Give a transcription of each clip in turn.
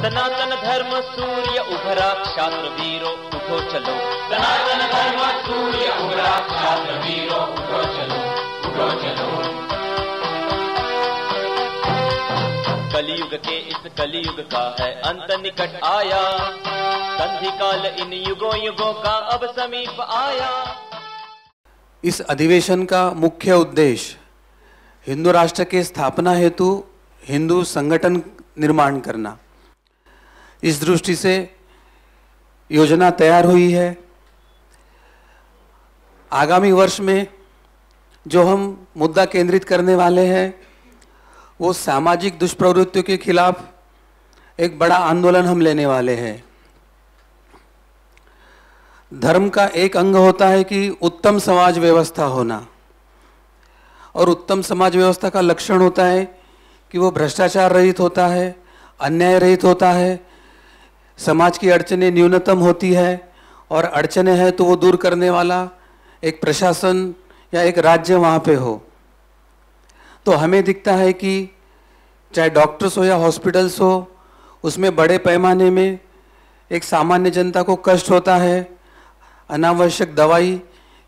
सनातन धर्म सूर्य उभरा छात्र वीरो उठो चलो सनातन धर्म सूर्य उभरा छात्र वीरो उठो चलो उठो चलो कलयुग के इस कलयुग का है अंत निकट आया संधि काल इन युगों युगों का अब समीप आया इस अधिवेशन का मुख्य उद्देश्य हिंदू राष्ट्र के स्थापना हेतु हिंदू संगठन निर्माण करना इस दृष्टि से योजना तैयार हुई है आगामी वर्ष में जो हम मुद्दा केंद्रित करने वाले हैं वो सामाजिक दुष्प्रवृत्तियों के खिलाफ एक बड़ा आंदोलन हम लेने वाले हैं धर्म का एक अंग होता है कि उत्तम समाज व्यवस्था होना और उत्तम समाज व्यवस्था का लक्षण होता है कि वो भ्रष्टाचार रहित होता है अन्याय रहित होता है समाज की अड़चने न्यूनतम होती है और अड़चने हैं तो वो दूर करने वाला एक प्रशासन या एक राज्य वहाँ पे हो तो हमें दिखता है कि चाहे डॉक्टर्स हो या हॉस्पिटल्स हो उसमें बड़े पैमाने में एक सामान्य जनता को कष्ट होता है अनावश्यक दवाई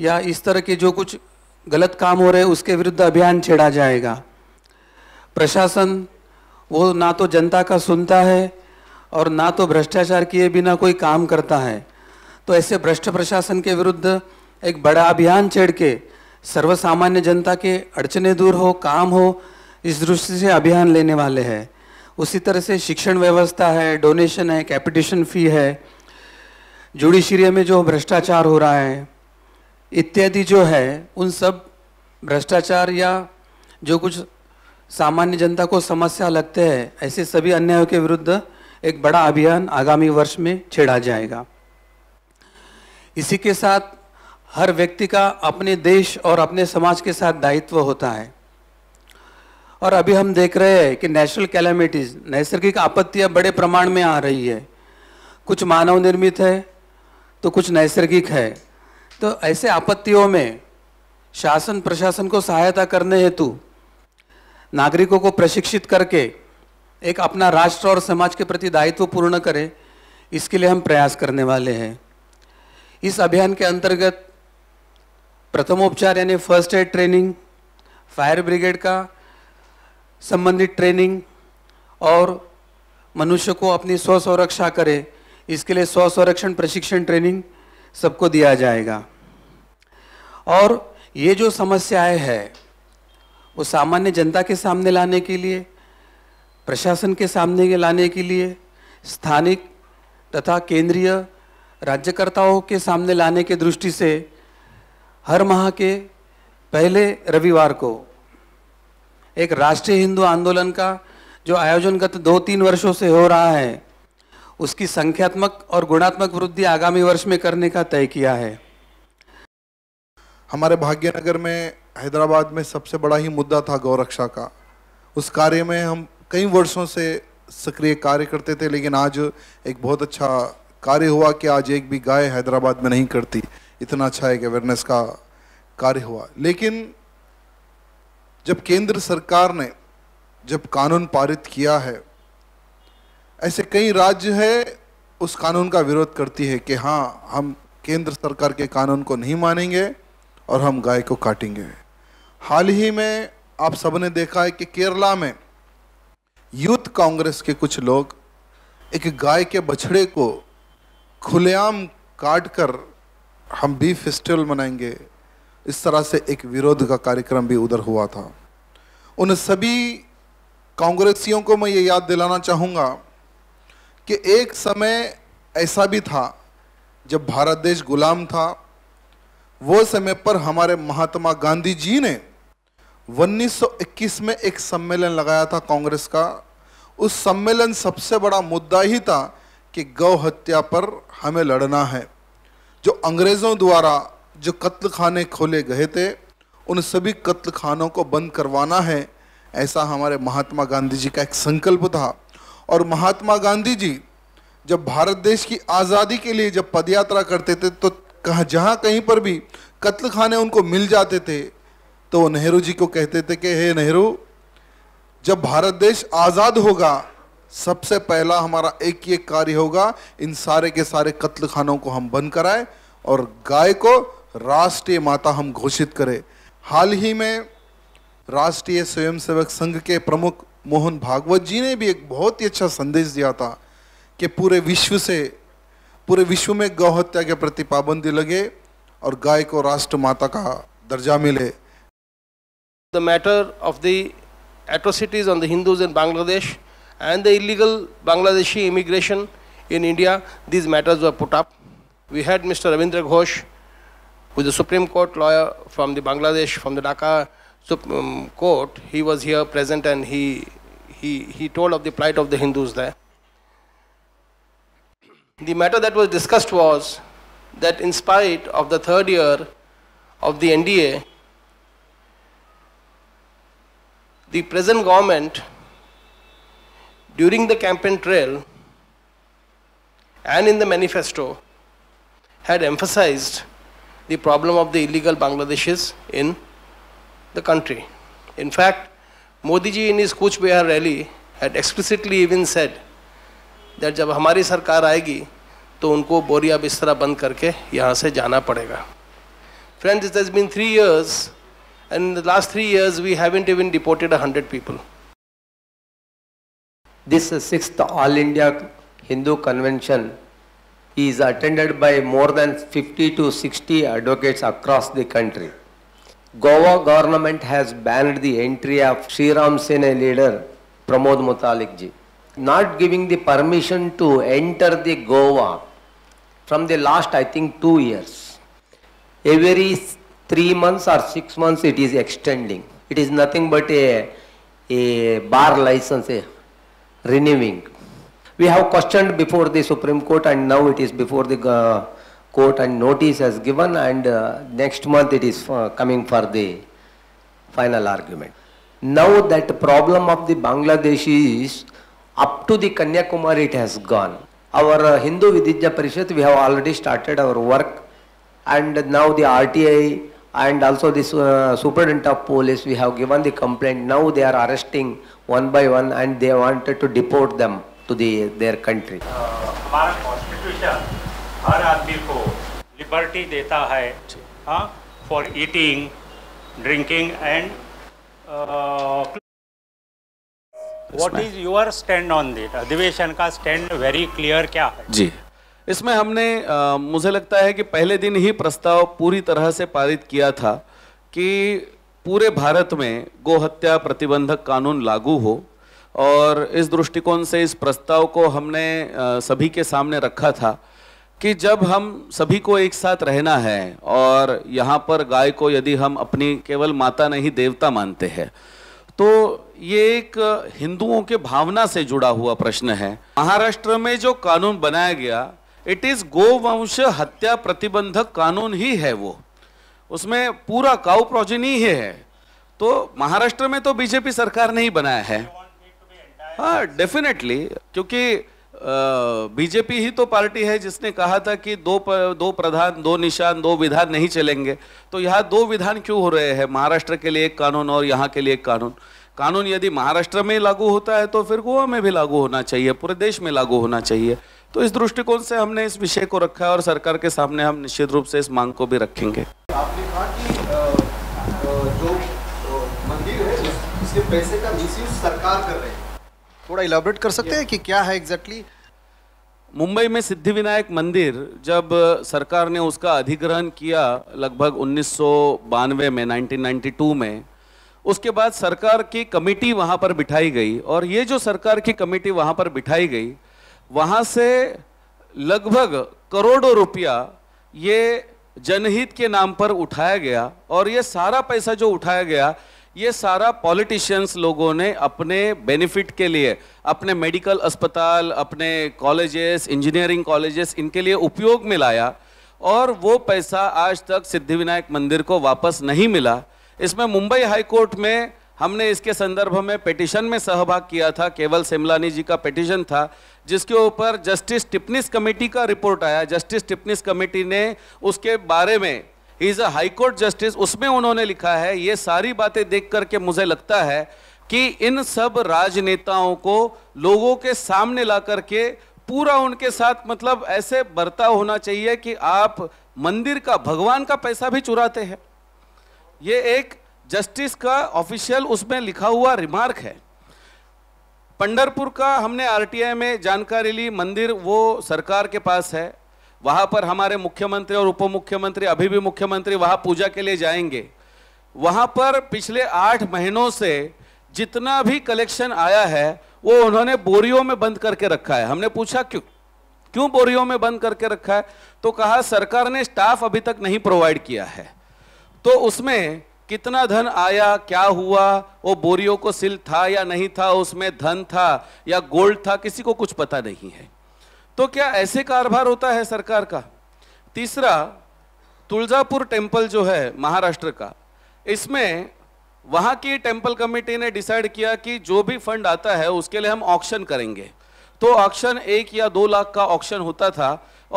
या इस तरह के जो कुछ गलत काम हो रहे हैं उसके विरुद्ध अभियान छेड़ा जाएगा प्रशासन वो ना तो जनता का सुनता है और ना तो भ्रष्टाचार किए बिना कोई काम करता है तो ऐसे भ्रष्ट प्रशासन के विरुद्ध एक बड़ा अभियान छेड़ के सर्वसामान्य जनता के अड़चने दूर हो काम हो इस दृष्टि से अभियान लेने वाले हैं उसी तरह से शिक्षण व्यवस्था है डोनेशन है कैपिटेशन फी है जुडिशरी में जो भ्रष्टाचार हो रहा है इत्यादि जो है उन सब भ्रष्टाचार या जो कुछ सामान्य जनता को समस्या लगते हैं ऐसे सभी अन्यायों के विरुद्ध एक बड़ा अभियान आगामी वर्ष में छेड़ा जाएगा इसी के साथ हर व्यक्ति का अपने देश और अपने समाज के साथ दायित्व होता है और अभी हम देख रहे हैं कि नेचुरल कैलामिटीज़ नैसर्गिक आपत्तियां बड़े प्रमाण में आ रही है कुछ मानव निर्मित है तो कुछ नैसर्गिक है तो ऐसे आपत्तियों में शासन प्रशासन को सहायता करने हेतु नागरिकों को प्रशिक्षित करके एक अपना राष्ट्र और समाज के प्रति दायित्व पूर्ण करें इसके लिए हम प्रयास करने वाले हैं इस अभियान के अंतर्गत प्रथमोपचार यानी first aid training fire brigade का संबंधित ट्रेनिंग और मनुष्य को अपनी स्व संरक्षा करे इसके लिए स्व संरक्षण प्रशिक्षण ट्रेनिंग सबको दिया जाएगा और ये जो समस्याएं है वो सामान्य जनता के सामने लाने के लिए प्रशासन के सामने लाने के लिए स्थानिक तथा केंद्रीय राज्यकर्ताओं के सामने लाने के दृष्टि से हर माह के पहले रविवार को एक राष्ट्रीय हिंदू आंदोलन का जो आयोजन गत दो तीन वर्षों से हो रहा है उसकी संख्यात्मक और गुणात्मक वृद्धि आगामी वर्ष में करने का तय किया है हमारे भाग्यनगर में हैदराबाद में सबसे बड़ा ही मुद्दा था गौरक्षा का उस कार्य में हम कई वर्षों से सक्रिय कार्य करते थे लेकिन आज एक बहुत अच्छा कार्य हुआ कि आज एक भी गाय हैदराबाद में नहीं करती इतना अच्छा एक अवेयरनेस का कार्य हुआ लेकिन जब केंद्र सरकार ने जब कानून पारित किया है ऐसे कई राज्य है उस कानून का विरोध करती है कि हाँ हम केंद्र सरकार के कानून को नहीं मानेंगे और हम गाय को काटेंगे हाल ही में आप सबने देखा है कि केरला में यूथ कांग्रेस के कुछ लोग एक गाय के बछड़े को खुलेआम काट कर हम बी फेस्टिवल मनाएंगे इस तरह से एक विरोध का कार्यक्रम भी उधर हुआ था उन सभी कांग्रेसियों को मैं ये याद दिलाना चाहूँगा कि एक समय ऐसा भी था जब भारत देश गुलाम था वो समय पर हमारे महात्मा गांधी जी ने 1921 में एक सम्मेलन लगाया था कांग्रेस का उस सम्मेलन सबसे बड़ा मुद्दा ही था कि गौ हत्या पर हमें लड़ना है जो अंग्रेज़ों द्वारा जो कत्ल खाने खोले गए थे उन सभी कत्ल खानों को बंद करवाना है ऐसा हमारे महात्मा गांधी जी का एक संकल्प था और महात्मा गांधी जी जब भारत देश की आज़ादी के लिए जब पदयात्रा करते थे तो कहाँ जहाँ कहीं पर भी कत्ल खाने उनको मिल जाते थे तो वो नेहरू जी को कहते थे कि हे नेहरू जब भारत देश आज़ाद होगा सबसे पहला हमारा एक ही एक कार्य होगा इन सारे के सारे कत्ल खानों को हम बंद कराए और गाय को राष्ट्रीय माता हम घोषित करें हाल ही में राष्ट्रीय स्वयंसेवक संघ के प्रमुख मोहन भागवत जी ने भी एक बहुत ही अच्छा संदेश दिया था कि पूरे विश्व से पूरे विश्व में गौ हत्या के प्रति पाबंदी लगे और गाय को राष्ट्र माता का दर्जा मिले the matter of the atrocities on the Hindus in Bangladesh and the illegal Bangladeshi immigration in India, these matters were put up. We had Mr. Ravindra Ghosh, who is a Supreme Court lawyer from the Bangladesh, from the Dhaka Supreme um, Court. He was here present and he, he, he told of the plight of the Hindus there. The matter that was discussed was that in spite of the third year of the NDA, the present government during the campaign trail and in the manifesto had emphasized the problem of the illegal Bangladeshis in the country. In fact, Modi ji in his Kuch Behar rally had explicitly even said that jab hamari sarkar aayegi to unko boriya bistra band karke yahan se jana padega. Friends, it has been three years and in the last three years, we haven't even deported 100 people. This sixth All India Hindu Convention is attended by more than 50 to 60 advocates across the country. Goa government has banned the entry of Sri Ram Sena leader Pramod Mutalikji, not giving the permission to enter the Goa from the last, I think, two years. Every three months or six months it is extending. It is nothing but a, a bar license, a renewing. We have questioned before the Supreme Court and now it is before the uh, court and notice has given and uh, next month it is uh, coming for the final argument. Now that problem of the Bangladeshi is up to the Kanyakumari it has gone. Our uh, Hindu Vidya Parishad we have already started our work and now the RTI and also this uh, superintendent of police we have given the complaint now they are arresting one by one and they wanted to deport them to the their country uh, हमारा constitution हर आदमी को liberty देता है for eating drinking and what what is your stand on that अधिवेशन का stand very clear क्या है जी इसमें हमने आ, मुझे लगता है कि पहले दिन ही प्रस्ताव पूरी तरह से पारित किया था कि पूरे भारत में गोहत्या प्रतिबंधक कानून लागू हो और इस दृष्टिकोण से इस प्रस्ताव को हमने सभी के सामने रखा था कि जब हम सभी को एक साथ रहना है और यहाँ पर गाय को यदि हम अपनी केवल माता नहीं देवता मानते हैं तो ये एक हिंदुओं के भावना से जुड़ा हुआ प्रश्न है महाराष्ट्र में जो कानून बनाया गया इट इज गोवंश हत्या प्रतिबंधक कानून ही है वो उसमें पूरा काउ प्रोजिनी ही है तो महाराष्ट्र में तो बीजेपी सरकार ने ही बनाया है हाँ डेफिनेटली क्योंकि बीजेपी ही तो पार्टी है जिसने कहा था कि दो प, दो प्रधान दो निशान दो विधान नहीं चलेंगे तो यहाँ दो विधान क्यों हो रहे हैं महाराष्ट्र के लिए एक कानून और यहाँ के लिए एक कानून कानून यदि महाराष्ट्र में लागू होता है तो फिर गोवा में भी लागू होना चाहिए पूरे देश में लागू होना चाहिए तो इस दृष्टिकोण से हमने इस विषय को रखा है और सरकार के सामने हम निश्चित रूप से इस मांग को भी रखेंगे आपने कहा कि जो मंदिर है इसके पैसे का मिसयूज सरकार कर थोड़ा इलाबरेट कर सकते हैं कि क्या है एग्जैक्टली मुंबई में सिद्धिविनायक मंदिर जब सरकार ने उसका अधिग्रहण किया लगभग उन्नीस में 1992 में उसके बाद सरकार की कमेटी वहां पर बिठाई गई और ये जो सरकार की कमेटी वहां पर बिठाई गई वहाँ से लगभग करोड़ों रुपया ये जनहित के नाम पर उठाया गया और ये सारा पैसा जो उठाया गया ये सारा पॉलिटिशियंस लोगों ने अपने बेनिफिट के लिए अपने मेडिकल अस्पताल अपने कॉलेजेस इंजीनियरिंग कॉलेजेस इनके लिए उपयोग में लाया और वो पैसा आज तक सिद्धिविनायक मंदिर को वापस नहीं मिला इसमें मुंबई हाईकोर्ट में हमने इसके संदर्भ में पिटिशन में सहभाग किया था केवल सिमलानी जी का पिटिशन था जिसके ऊपर जस्टिस टिपनिस कमेटी का रिपोर्ट आया जस्टिस टिपनिस कमेटी ने उसके बारे में इज़ अ हाईकोर्ट जस्टिस उसमें उन्होंने लिखा है ये सारी बातें देख करके मुझे लगता है कि इन सब राजनेताओं को लोगों के सामने ला करके पूरा उनके साथ मतलब ऐसे बर्ताव होना चाहिए कि आप मंदिर का भगवान का पैसा भी चुराते हैं ये एक जस्टिस का ऑफिशियल उसमें लिखा हुआ रिमार्क है पंडरपुर का हमने आरटीआई में जानकारी ली मंदिर वो सरकार के पास है वहाँ पर हमारे मुख्यमंत्री और उप मुख्यमंत्री अभी भी मुख्यमंत्री वहाँ पूजा के लिए जाएंगे वहाँ पर पिछले आठ महीनों से जितना भी कलेक्शन आया है वो उन्होंने बोरियों में बंद करके रखा है हमने पूछा क्यों क्यों बोरियों में बंद करके रखा है तो कहा सरकार ने स्टाफ अभी तक नहीं प्रोवाइड किया है तो उसमें कितना धन आया क्या हुआ वो बोरियो को सिल था या नहीं था उसमें धन था या गोल्ड था किसी को कुछ पता नहीं है तो क्या ऐसे कारभार होता है सरकार का तीसरा तुलजापुर टेम्पल जो है महाराष्ट्र का इसमें वहाँ की टेम्पल कमेटी ने डिसाइड किया कि जो भी फंड आता है उसके लिए हम ऑक्शन करेंगे तो ऑक्शन एक या दो लाख का ऑक्शन होता था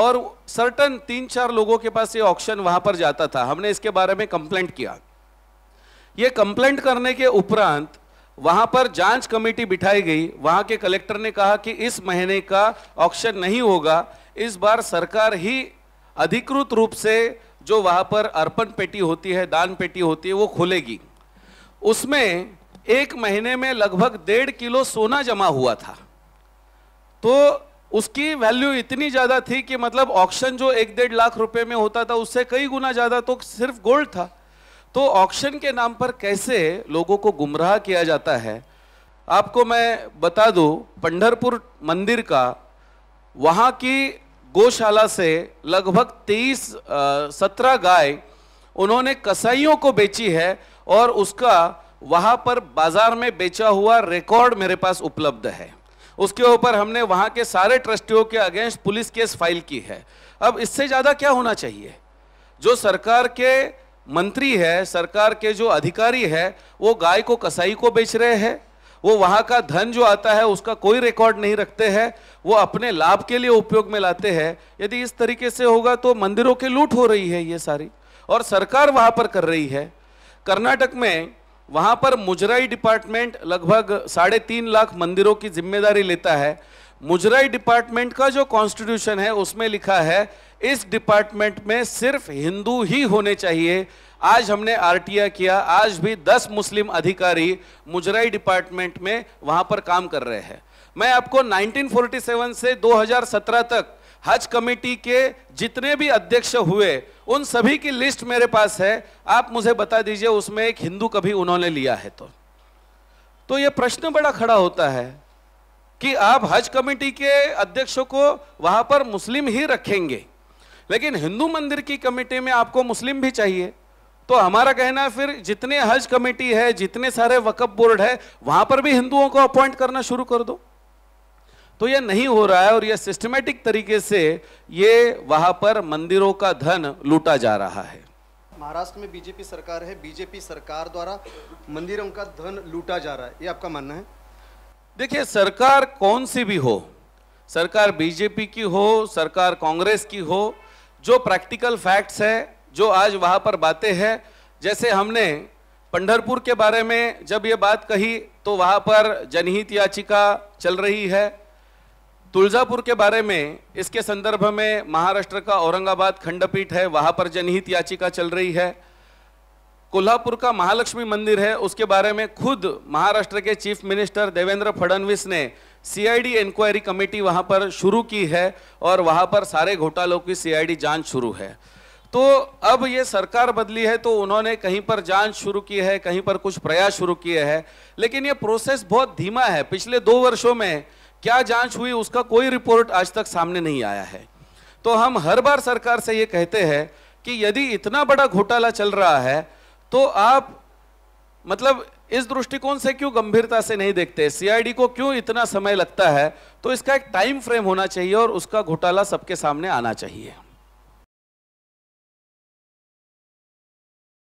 और सर्टन तीन चार लोगों के पास ये ऑक्शन वहाँ पर जाता था हमने इसके बारे में कंप्लेंट किया ये कंप्लेंट करने के उपरांत वहां पर जांच कमेटी बिठाई गई वहां के कलेक्टर ने कहा कि इस महीने का ऑक्शन नहीं होगा इस बार सरकार ही अधिकृत रूप से जो वहां पर अर्पण पेटी होती है दान पेटी होती है वो खोलेगी उसमें एक महीने में लगभग डेढ़ किलो सोना जमा हुआ था तो उसकी वैल्यू इतनी ज़्यादा थी कि मतलब ऑक्शन जो एक डेढ़ लाख रुपए में होता था उससे कई गुना ज़्यादा तो सिर्फ गोल्ड था तो ऑक्शन के नाम पर कैसे लोगों को गुमराह किया जाता है आपको मैं बता दूं पंडरपुर मंदिर का वहाँ की गौशाला से लगभग तेईस सत्रह गाय उन्होंने कसाईयों को बेची है और उसका वहाँ पर बाजार में बेचा हुआ रिकॉर्ड मेरे पास उपलब्ध है उसके ऊपर हमने वहाँ के सारे ट्रस्टियों के अगेंस्ट पुलिस केस फाइल की है अब इससे ज़्यादा क्या होना चाहिए जो सरकार के मंत्री है सरकार के जो अधिकारी है वो गाय को कसाई को बेच रहे हैं वो वहाँ का धन जो आता है उसका कोई रिकॉर्ड नहीं रखते हैं वो अपने लाभ के लिए उपयोग में लाते हैं यदि इस तरीके से होगा तो मंदिरों की लूट हो रही है ये सारी और सरकार वहाँ पर कर रही है कर्नाटक में वहाँ पर मुजराई डिपार्टमेंट लगभग साढ़े तीन लाख मंदिरों की जिम्मेदारी लेता है मुजराई डिपार्टमेंट का जो कॉन्स्टिट्यूशन है उसमें लिखा है इस डिपार्टमेंट में सिर्फ हिंदू ही होने चाहिए आज हमने आरटीआ किया आज भी 10 मुस्लिम अधिकारी मुजराई डिपार्टमेंट में वहां पर काम कर रहे हैं मैं आपको 1947 से 2017 तक हज कमेटी के जितने भी अध्यक्ष हुए उन सभी की लिस्ट मेरे पास है आप मुझे बता दीजिए उसमें एक हिंदू कभी उन्होंने लिया है तो तो यह प्रश्न बड़ा खड़ा होता है कि आप हज कमेटी के अध्यक्षों को वहां पर मुस्लिम ही रखेंगे लेकिन हिंदू मंदिर की कमेटी में आपको मुस्लिम भी चाहिए तो हमारा कहना है फिर जितने हज कमेटी है जितने सारे वकफ बोर्ड है वहां पर भी हिंदुओं को अपॉइंट करना शुरू कर दो तो यह नहीं हो रहा है और यह सिस्टमेटिक तरीके से ये वहां पर मंदिरों का धन लूटा जा रहा है महाराष्ट्र में बीजेपी सरकार है बीजेपी सरकार द्वारा मंदिरों का धन लूटा जा रहा है ये आपका मानना है देखिए सरकार कौन सी भी हो सरकार बीजेपी की हो सरकार कांग्रेस की हो जो प्रैक्टिकल फैक्ट्स है जो आज वहाँ पर बातें हैं जैसे हमने पंडरपुर के बारे में जब ये बात कही तो वहाँ पर जनहित याचिका चल रही है तुलजापुर के बारे में इसके संदर्भ में महाराष्ट्र का औरंगाबाद खंडपीठ है वहाँ पर जनहित याचिका चल रही है कोल्हापुर का महालक्ष्मी मंदिर है उसके बारे में खुद महाराष्ट्र के चीफ मिनिस्टर देवेंद्र फडणवीस ने सीआईडी इंक्वायरी कमेटी वहां पर शुरू की है और वहां पर सारे घोटालों की सीआईडी जांच शुरू है तो अब ये सरकार बदली है तो उन्होंने कहीं पर जांच शुरू की है कहीं पर कुछ प्रयास शुरू किए हैं लेकिन ये प्रोसेस बहुत धीमा है पिछले दो वर्षों में क्या जांच हुई उसका कोई रिपोर्ट आज तक सामने नहीं आया है तो हम हर बार सरकार से ये कहते हैं कि यदि इतना बड़ा घोटाला चल रहा है तो आप मतलब इस दृष्टिकोण से क्यों गंभीरता से नहीं देखते सीआईडी को क्यों इतना समय लगता है तो इसका एक टाइम फ्रेम होना चाहिए और उसका घोटाला सबके सामने आना चाहिए